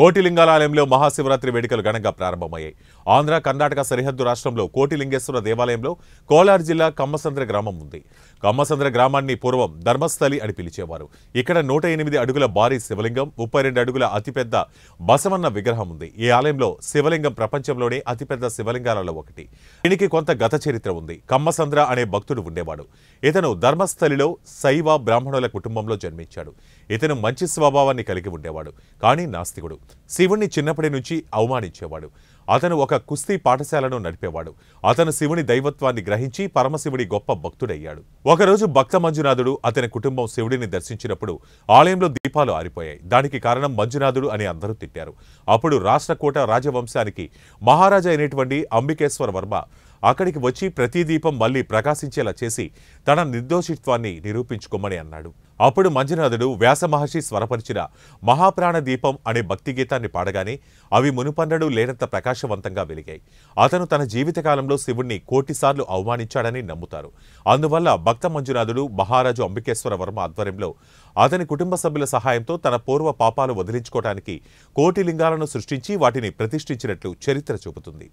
కోటిలింగాలయంలో మహాశివరాత్రి వేడుకలు ఘనంగా ప్రారంభమయ్యాయి ఆంధ్ర కర్ణాటక సరిహద్దు రాష్ట్రంలో కోటిలింగేశ్వర దేవాలయంలో కోలార్ జిల్లా కమ్మసంద్ర గ్రామం ఉంది కమ్మసంద్ర గ్రామాన్ని పూర్వం ధర్మస్థలి అని పిలిచేవారు ఇక్కడ నూట అడుగుల భారీ శివలింగం ముప్పై అడుగుల అతిపెద్ద బసవన్న విగ్రహం ఉంది ఈ ఆలయంలో శివలింగం ప్రపంచంలోనే అతిపెద్ద శివలింగాలలో ఒకటి దీనికి కొంత గత చరిత్ర ఉంది కమ్మసంద్ర అనే భక్తుడు ఉండేవాడు ఇతను ధర్మస్థలిలో శైవ బ్రాహ్మణుల కుటుంబంలో జన్మించాడు ఇతను మంచి స్వభావాన్ని కలిగి ఉండేవాడు కానీ నాస్తికుడు శివుణ్ణి చిన్నప్పటి నుంచి అవమానించేవాడు అతను ఒక కుస్తీ పాఠశాలను నడిపేవాడు అతను శివుని దైవత్వాన్ని గ్రహించి పరమశివుడి గొప్ప భక్తుడయ్యాడు ఒకరోజు భక్త మంజునాథుడు అతని కుటుంబం శివుడిని దర్శించినప్పుడు ఆలయంలో దీపాలు ఆరిపోయాయి దానికి కారణం మంజునాథుడు అని అందరూ తిట్టారు అప్పుడు రాష్ట్రకూట రాజవంశానికి మహారాజా అయినటువంటి అంబికేశ్వర వర్మ అక్కడికి వచ్చి ప్రతి దీపం మళ్ళీ ప్రకాశించేలా చేసి తన నిర్దోషిత్వాన్ని నిరూపించుకోమని అన్నాడు అప్పుడు మంజునాథుడు వ్యాసమహర్షి స్వరపరిచిన మహాప్రాణ దీపం అనే భక్తి గీతాన్ని పాడగానే అవి మునుపన్నడు లేనంత ప్రకాశం ఆదర్శవంతంగా వెలిగాయి అతను తన జీవితకాలంలో శివుణ్ణి కోటిసార్లు అవమానించాడని నమ్ముతారు అందువల్ల భక్త మంజునాథుడు మహారాజు అంబికేశ్వర వర్మ ఆధ్వర్యంలో అతని కుటుంబ సభ్యుల సహాయంతో తన పూర్వ పాపాలు వదిలించుకోవటానికి కోటి లింగాలను సృష్టించి వాటిని ప్రతిష్ఠించినట్లు చరిత్ర చూపుతుంది